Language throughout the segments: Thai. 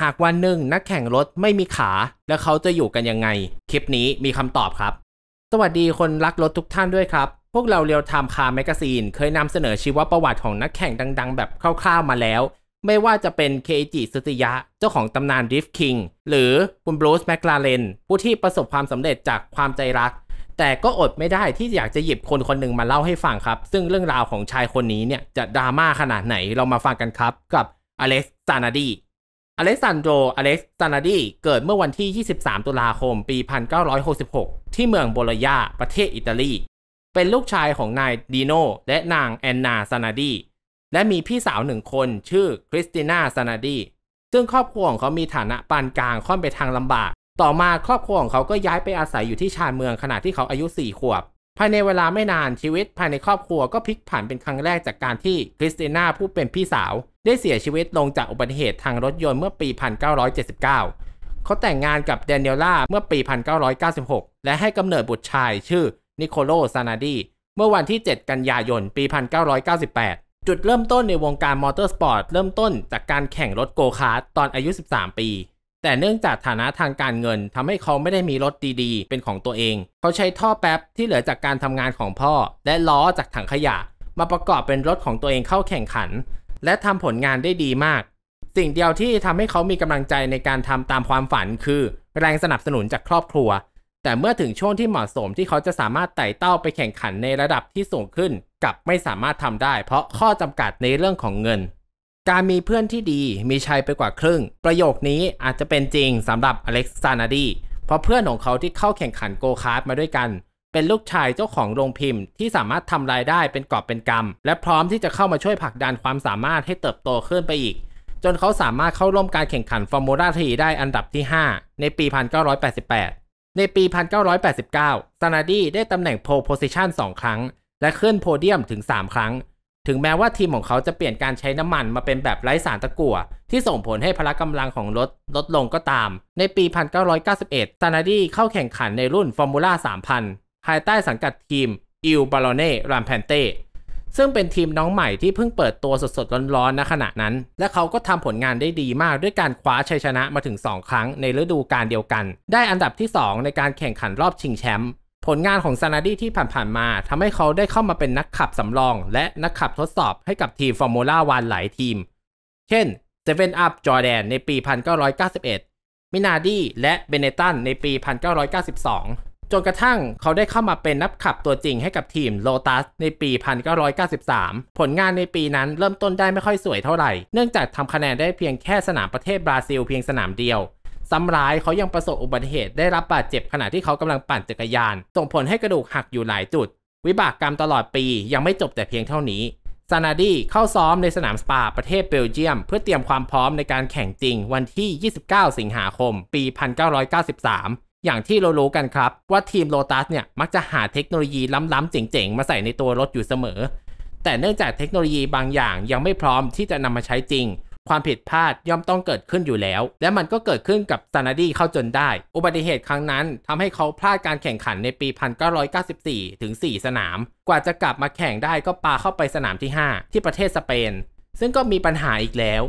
หากวันหนึ่ง นักแข่งรถไม่มีขา แล้วเขาจะอยู่กันยังไง คลิปนี้มีคำตอบครับ สวัสดีคนรักรถทุกท่านด้วยครับ พวกเราเรียวไทม์คาร์แมกกาซีนเคยนำเสนอชีวประวัติของนักแข่งดัง ๆ แบบคร่าวๆมาแล้ว ไม่ว่าจะเป็นเคจิสุติยะเจ้าของตำนานดิฟคิงหรือคุณบรูซแมคลาเรนผู้ที่ประสบความสำเร็จจากความใจรัก แต่ก็อดไม่ได้ที่อยากจะหยิบคนคนหนึ่งมาเล่าให้ฟังครับ ซึ่งเรื่องราวของชายคนนี้เนี่ยจะดราม่าขนาดไหนเรามาฟังกันครับ กับอเล็กซซานาดีอเล็กซานโดรอเล็กซานาดีเกิดเมื่อวันที่ 23 ตุลาคม ปี 1966 ที่เมืองโบโลญาประเทศอิตาลี เป็นลูกชายของนายดีโน และนางแอนนา ซานาดีและมีพี่สาวหนึ่งคนชื่อคริสติน่าซานาดีซึ่งครอบครัวของเขามีฐานะปานกลางค่อนไปทางลำบาก ต่อมาครอบครัวของเขาก็ย้ายไปอาศัยอยู่ที่ชานเมืองขณะที่เขาอายุ 4 ขวบ ภายในเวลาไม่นานชีวิตภายในครอบครัวก็พลิกผันเป็นครั้งแรกจากการที่คริสติน่าผู้เป็นพี่สาวได้เสียชีวิตลงจากอุบัติเหตุทางรถยนต์เมื่อปี 1979 เขาแต่งงานกับเดนเนล่าเมื่อปี 1996 และให้กำเนิดบุตรชายชื่อนิโคโลซานาดีเมื่อวันที่ 7 กันยายน ปี 1998 จุดเริ่มต้นในวงการมอเตอร์สปอร์ตเริ่มต้นจากการแข่งรถโกคาร์ตตอนอายุ 13 ปี แต่เนื่องจากฐานะทางการเงินทำให้เขาไม่ได้มีรถดีๆ เป็นของตัวเอง เขาใช้ท่อแป๊บที่เหลือจากการทำงานของพ่อ และล้อจากถังขยะ มาประกอบเป็นรถของตัวเองเข้าแข่งขันและทำผลงานได้ดีมาก สิ่งเดียวที่ทำให้เขามีกำลังใจในการทำตามความฝันคือ แรงสนับสนุนจากครอบครัว แต่เมื่อถึงช่วงที่เหมาะสมที่เขาจะสามารถไต่เต้าไปแข่งขันในระดับที่สูงขึ้นกลับไม่สามารถทำได้เพราะข้อจำกัดในเรื่องของเงิน การมีเพื่อนที่ดีมีชัยไปกว่าครึ่ง ประโยคนี้อาจจะเป็นจริงสำหรับอเล็กซานาดี เพราะเพื่อนของเขาที่เข้าแข่งขันโกคาร์ดมาด้วยกันเป็นลูกชายเจ้าของโรงพิมพ์ที่สามารถทำรายได้เป็นกอบเป็นกำและพร้อมที่จะเข้ามาช่วยผลักดันความสามารถให้เติบโตขึ้นไปอีก จนเขาสามารถเข้าร่วมการแข่งขันฟอร์มูล่าทีได้อันดับที่ 5 ในปี 1988 ในปี 1989 ซานาดีได้ตำแหน่งโพลโพซิชัน2 ครั้ง และขึ้นโพเดียมถึง 3 ครั้ง ถึงแม้ว่าทีมของเขาจะเปลี่ยนการใช้น้ำมันมาเป็นแบบไร้สารตะกั่วที่ส่งผลให้พละกำลังของรถลดลงก็ตาม ในปี 1991ซานาดีเข้าแข่งขันในรุ่นฟอร์มูล่า3,000ภายใต้สังกัดทีม อิล บาโลเน่รามแพนเต้ ซึ่งเป็นทีมน้องใหม่ที่เพิ่งเปิดตัวสดๆ ร้อนๆณขณะนั้น และเขาก็ทำผลงานได้ดีมากด้วยการคว้าชัยชนะมาถึง 2 ครั้งในฤดูกาลเดียวกัน ได้อันดับที่ 2 ในการแข่งขันรอบชิงแชมป์ผลงานของซานาดี้ที่ผ่านๆมาทำให้เขาได้เข้ามาเป็นนักขับสำรอง และนักขับทดสอบให้กับทีมฟอร์มูล่าวันหลายทีม เช่นเซเว่นอัพจอแดนในปี 1991มินาดี้และเบเนตันในปี 1992จนกระทั่งเขาได้เข้ามาเป็นนักขับตัวจริงให้กับทีมโลตัส ในปี 1993 ผลงานในปีนั้นเริ่มต้นได้ไม่ค่อยสวยเท่าไหร่ เนื่องจากทำคะแนนได้เพียงแค่สนามประเทศบราซิลเพียงสนามเดียว ซ้ำร้ายเขายังประสบอุบัติเหตุได้รับบาดเจ็บขณะที่เขากำลังปั่นจักรยาน ส่งผลให้กระดูกหักอยู่หลายจุด วิบากกรรมตลอดปียังไม่จบแต่เพียงเท่านี้ ซานาดีเข้าซ้อมในสนามสปาประเทศเบลเยียม เพื่อเตรียมความพร้อมในการแข่งจริงวันที่ 29 สิงหาคม ปี 1993อย่างที่เรารู้กันครับ ว่าทีมโลตัสเนี่ย มักจะหาเทคโนโลยีล้ำ ๆ เจ๋ง ๆ มาใส่ในตัวรถอยู่เสมอ แต่เนื่องจากเทคโนโลยีบางอย่างยังไม่พร้อมที่จะนำมาใช้จริง ความผิดพลาดย่อมต้องเกิดขึ้นอยู่แล้ว และมันก็เกิดขึ้นกับซานาดีเข้าจนได้ อุบัติเหตุครั้งนั้นทำให้เขาพลาดการแข่งขันในปี 1994 ถึง 4 สนาม กว่าจะกลับมาแข่งได้ก็ปาเข้าไปสนามที่ 5 ที่ประเทศสเปน ซึ่งก็มีปัญหาอีกแล้ว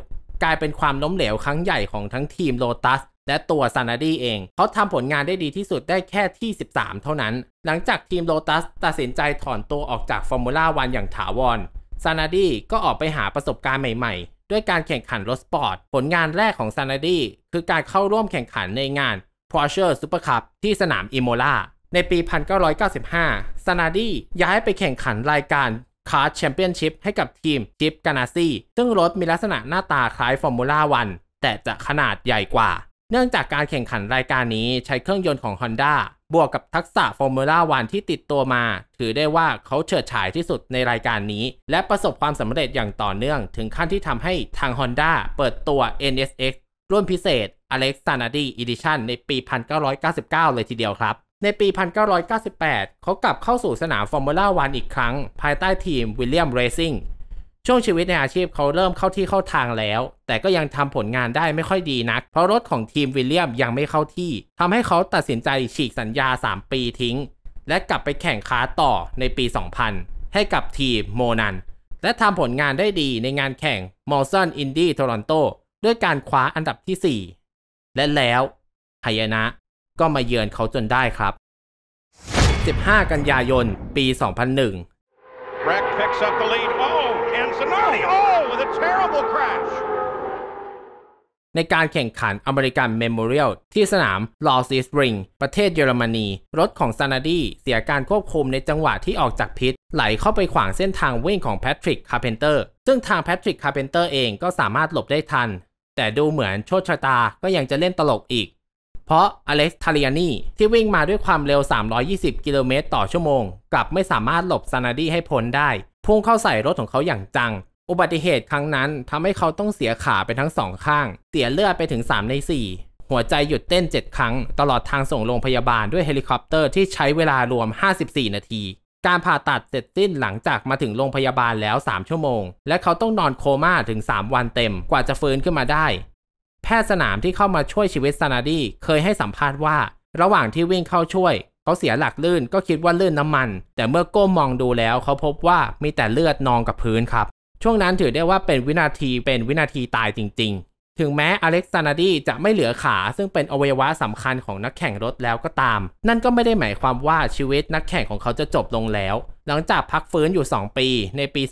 กลายเป็นความล้มเหลวครั้งใหญ่ของทั้งทีมโลตัสและตัวซานาดีเอง เขาทำผลงานได้ดีที่สุดได้แค่ที่ 13 เท่านั้น หลังจากทีมโลตัสตัดสินใจถอนตัวออกจากฟอร์มูล่าวันอย่างถาวร ซานาดีก็ออกไปหาประสบการณ์ใหม่ๆ ด้วยการแข่งขันรถสปอร์ต ผลงานแรกของซานาดีคือการเข้าร่วมแข่งขันในงาน Porsche Super Cup ที่สนามอิโมลาในปี 1995 ซานาดีย้ายไปแข่งขันรายการคาร์แชมเปี้ยนชิพให้กับทีมจิปกานาซีซึ่งรถมีลักษณะหน้าตาคล้ายฟอร์มูล่าวันแต่จะขนาดใหญ่กว่าเนื่องจากการแข่งขันรายการนี้ใช้เครื่องยนต์ของ Honda บวกกับทักษะฟอร์มูล่าวันที่ติดตัวมา ถือได้ว่าเขาเฉิดฉายที่สุดในรายการนี้และประสบความสำเร็จอย่างต่อเนื่องถึงขั้นที่ทำให้ทาง Honda เปิดตัว NSX รุ่นพิเศษ Alex s a n a d i Edition ในปี 1999 เลยทีเดียวครับ ในปี 1998 เขากลับเข้าสู่สนามฟอร์มูล่าวันอีกครั้งภายใต้ทีม William Racing ช่วงชีวิตในอาชีพเขาเริ่มเข้าที่เข้าทางแล้ว แต่ก็ยังทำผลงานได้ไม่ค่อยดีนัก เพราะรถของทีมวิลเลียม ยังไม่เข้าที่ ทำให้เขาตัดสินใจฉีกสัญญา 3 ปีทิ้ง และกลับไปแข่งขาต่อในปี 2000 ให้กับทีมโมนันและทำผลงานได้ดีในงานแข่งมอลซอนอินดี้โทรอนโตด้วยการคว้าอันดับที่ 4 และแล้วหยนะ ก็มาเยือนเขาจนได้ครับ 15 กันยายนปี 2001 Zanardi, oh, with a terrible crash. ในการแข่งขันอเมริกันเมมโมเรียลที่สนามลอสซีสปริงประเทศเยอรมนี รถของซานาดีเสียการควบคุมในจังหวะที่ออกจากพิษ ไหลเข้าไปขวางเส้นทางวิ่งของแพทริกคาร์เพนเตอร์ ซึ่งทางแพทริกคาร์เพนเตอร์เองก็สามารถหลบได้ทัน แต่ดูเหมือนโชคชะตาก็ยังจะเล่นตลกอีกเพราะอเล็กซ์ทาริอานีที่วิ่งมาด้วยความเร็ว 320 กิโลเมตรต่อชั่วโมงกลับไม่สามารถหลบซานาดีให้พ้นได้พุ่งเข้าใส่รถของเขาอย่างจัง อุบัติเหตุครั้งนั้นทำให้เขาต้องเสียขาไปทั้งสองข้าง เสียเลือดไปถึง 3 ใน 4 หัวใจหยุดเต้น 7 ครั้งตลอดทางส่งโรงพยาบาลด้วยเฮลิคอปเตอร์ที่ใช้เวลารวม 54 นาที การผ่าตัดเสร็จสิ้นหลังจากมาถึงโรงพยาบาลแล้ว 3 ชั่วโมง และเขาต้องนอนโคม่าถึง 3 วันเต็มกว่าจะฟื้นขึ้นมาได้แพทย์สนามที่เข้ามาช่วยชีวิตซานาดีเคยให้สัมภาษณ์ว่า ระหว่างที่วิ่งเข้าช่วย เขาเสียหลักลื่นก็คิดว่าลื่นน้ำมัน แต่เมื่อก้มมองดูแล้ว เขาพบว่ามีแต่เลือดนองกับพื้นครับ ช่วงนั้นถือได้ว่าเป็นวินาทีเป็นวินาทีตายจริงๆ ถึงแม้อเล็กซานาดีจะไม่เหลือขา ซึ่งเป็นอวัยวะสำคัญของนักแข่งรถแล้วก็ตาม นั่นก็ไม่ได้หมายความว่าชีวิตนักแข่งของเขาจะจบลงแล้ว หลังจากพักฟื้นอยู่ 2 ปี ในปี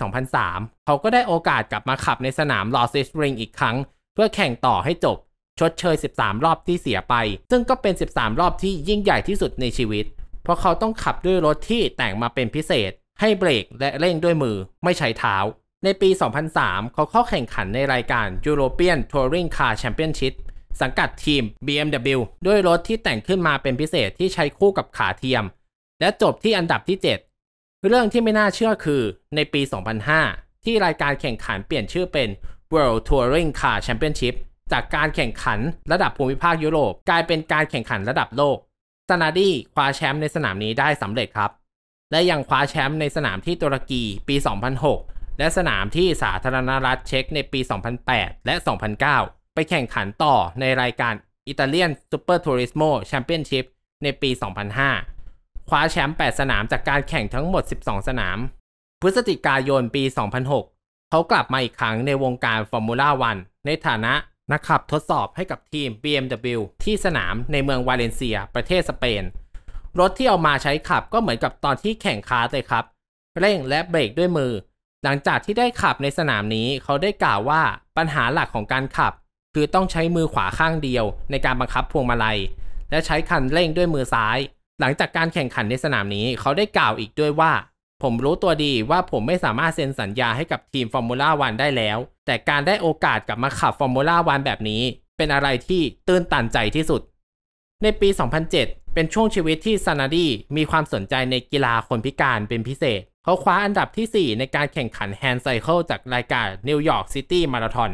2003 เขาก็ได้โอกาสกลับมาขับในสนามลอสซิสริงอีกครั้งเพื่อแข่งต่อให้จบชดเชย 13 รอบที่เสียไป ซึ่งก็เป็น 13 รอบที่ยิ่งใหญ่ที่สุดในชีวิต เพราะเขาต้องขับด้วยรถที่แต่งมาเป็นพิเศษ ให้เบรกและเร่งด้วยมือไม่ใช้เท้า ในปี 2003 เขาเข้าแข่งขันในรายการ European Touring Car Championship สังกัดทีม BMW ด้วยรถที่แต่งขึ้นมาเป็นพิเศษที่ใช้คู่กับขาเทียม และจบที่อันดับที่ 7 เรื่องที่ไม่น่าเชื่อคือในปี 2005 ที่รายการแข่งขันเปลี่ยนชื่อเป็น World Touring Car Championship จากการแข่งขันระดับภูมิภาคยุโรปกลายเป็นการแข่งขันระดับโลกซานาดีคว้าแชมป์ในสนามนี้ได้สำเร็จครับ และยังคว้าแชมป์ในสนามที่ตุรกีปี 2006 และสนามที่สาธารณรัฐเช็กในปี 2008 และ 2009 ไปแข่งขันต่อในรายการอิตาเลียนซูเปอร์ทัวริสโมแชมเปี้ยนชิพในปี 2005 คว้าแชมป์ 8 สนามจากการแข่งทั้งหมด 12 สนาม พฤศจิกายน ปี 2006เขากลับมาอีกครั้งในวงการฟอร์มูล่าวันในฐานะนักขับทดสอบให้กับทีม BMW ที่สนามในเมืองวาเลนเซียประเทศสเปน รถที่เอามาใช้ขับก็เหมือนกับตอนที่แข่งคาร์เลยครับ เร่งและเบรกด้วยมือ หลังจากที่ได้ขับในสนามนี้เขาได้กล่าวว่าปัญหาหลักของการขับ คือต้องใช้มือขวาข้างเดียวในการบังคับพวงมาลัย และใช้คันเร่งด้วยมือซ้าย หลังจากการแข่งขันในสนามนี้เขาได้กล่าวอีกด้วยว่าผมรู้ตัวดีว่าผมไม่สามารถเซ็นสัญญาให้กับทีมฟอร์มูล่าวันได้แล้ว แต่การได้โอกาสกลับมาขับฟอร์มูล่าวันแบบนี้ เป็นอะไรที่ตื้นตันใจที่สุด ในปี 2007 เป็นช่วงชีวิตที่ซานาดีมีความสนใจในกีฬาคนพิการเป็นพิเศษ เขาคว้าอันดับที่ 4 ในการแข่งขันแฮนด์ไซเคิลจากรายการนิวยอร์กซิตี้มาราทอน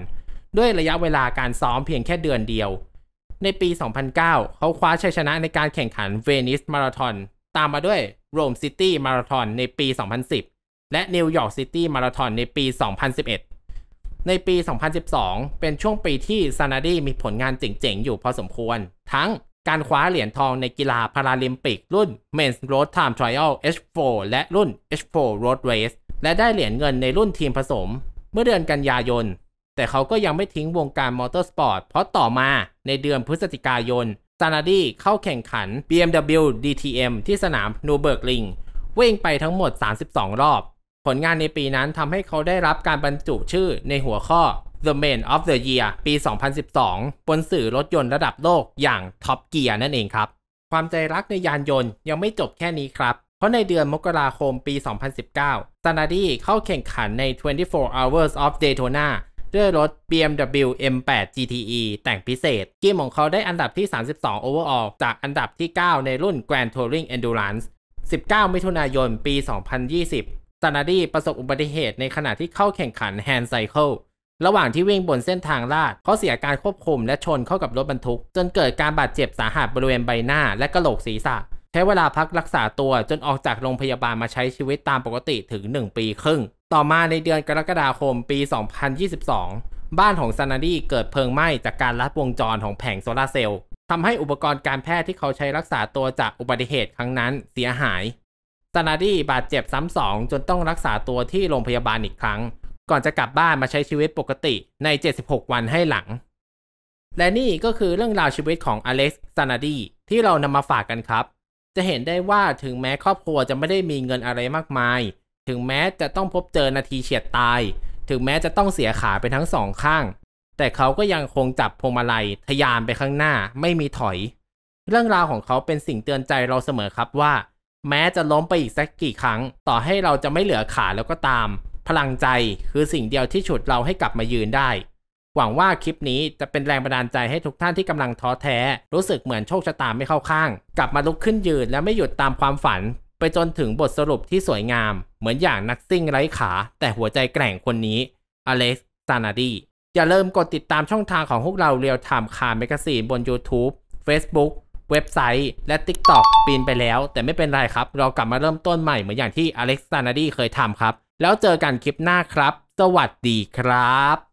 ด้วยระยะเวลาการซ้อมเพียงแค่เดือนเดียว ในปี 2009 เขาคว้าชัยชนะในการแข่งขันเวนิสมาราทอนตามมาด้วยโรมซิตี้มาราธอนในปี 2010 และนิวยอร์กซิตี้มาราธอนในปี 2011 ในปี 2012 เป็นช่วงปีที่ซานาดีมีผลงานเจ๋งๆ อยู่พอสมควร ทั้งการคว้าเหรียญทองในกีฬาพาราลิมปิก รุ่น Men's Road Time Trial H4 และรุ่น H4 Road Race และได้เหรียญเงินในรุ่นทีมผสม เมื่อเดือนกันยายน แต่เขาก็ยังไม่ทิ้งวงการมอเตอร์สปอร์ต เพราะต่อมาในเดือนพฤศจิกายนซานาดีเข้าแข่งขัน BMW DTM ที่สนามนูเบิร์กลิงวิ่งไปทั้งหมด 32 รอบ ผลงานในปีนั้นทำให้เขาได้รับการบรรจุชื่อในหัวข้อ The Man of the Year ปี 2012 บนสื่อรถยนต์ระดับโลกอย่างท็อปเกียร์นั่นเองครับ ความใจรักในยานยนต์ยังไม่จบแค่นี้ครับ เพราะในเดือนมกราคมปี 2019ซานาดีเข้าแข่งขันใน 24 Hours of Daytona ด้วยรถ BMW M8 GTE แต่งพิเศษกิมของเขาได้อันดับที่ 32 overall จากอันดับที่ 9 ในรุ่น Grand Touring Endurance 19 มิถุนายน ปี 2020 ซานาดีประสบอุบัติเหตุในขณะที่เข้าแข่งขันแฮนด์ไซเคิลระหว่างที่วิ่งบนเส้นทางลาดเขาเสียการควบคุมและชนเข้ากับรถบรรทุก จนเกิดการบาดเจ็บสาหัสบริเวณใบหน้าและกระโหลกศีรษะใช้เวลาพักรักษาตัวจนออกจากโรงพยาบาลมาใช้ชีวิตตามปกติถึง 1 ปีครึ่งต่อมาในเดือนกรกฎาคมปี 2022 บ้านของซานาดีเกิดเพลิงไหม้จากการลัดวงจรของแผงโซลาเซลล์ทำให้อุปกรณ์การแพทย์ที่เขาใช้รักษาตัวจากอุบัติเหตุครั้งนั้นเสียหาย ซานาดีบาดเจ็บซ้ำสองจนต้องรักษาตัวที่โรงพยาบาลอีกครั้ง ก่อนจะกลับบ้านมาใช้ชีวิตปกติใน 76 วันให้หลัง และนี่ก็คือเรื่องราวชีวิตของอเล็กซ์ซานาดีที่เรานำมาฝากกันครับ จะเห็นได้ว่าถึงแม้ครอบครัวจะไม่ได้มีเงินอะไรมากมายถึงแม้จะต้องพบเจอนาทีเฉียดตาย ถึงแม้จะต้องเสียขาไปทั้งสองข้าง แต่เขาก็ยังคงจับพวงมาลัยทยานไปข้างหน้าไม่มีถอย เรื่องราวของเขาเป็นสิ่งเตือนใจเราเสมอครับว่า แม้จะล้มไปอีกสักกี่ครั้ง ต่อให้เราจะไม่เหลือขาแล้วก็ตาม พลังใจคือสิ่งเดียวที่ฉุดเราให้กลับมายืนได้ หวังว่าคลิปนี้จะเป็นแรงบันดาลใจให้ทุกท่านที่กำลังท้อแท้ รู้สึกเหมือนโชคชะตาไม่เข้าข้าง กลับมาลุกขึ้นยืนและไม่หยุดตามความฝันไปจนถึงบทสรุปที่สวยงาม เหมือนอย่างนักซิ่งไร้ขา แต่หัวใจแกร่งคนนี้ อเล็กซ์ซานาดีอย่าลืมกดติดตามช่องทางของพวกเราเรียวไทม์คาร์แมกซีนบน YouTube Facebook เว็บไซต์ และ TikTok ปีนไปแล้ว แต่ไม่เป็นไรครับ เรากลับมาเริ่มต้นใหม่เหมือนอย่างที่อเล็กซซานาดีเคยทำครับ แล้วเจอกันคลิปหน้าครับ สวัสดีครับ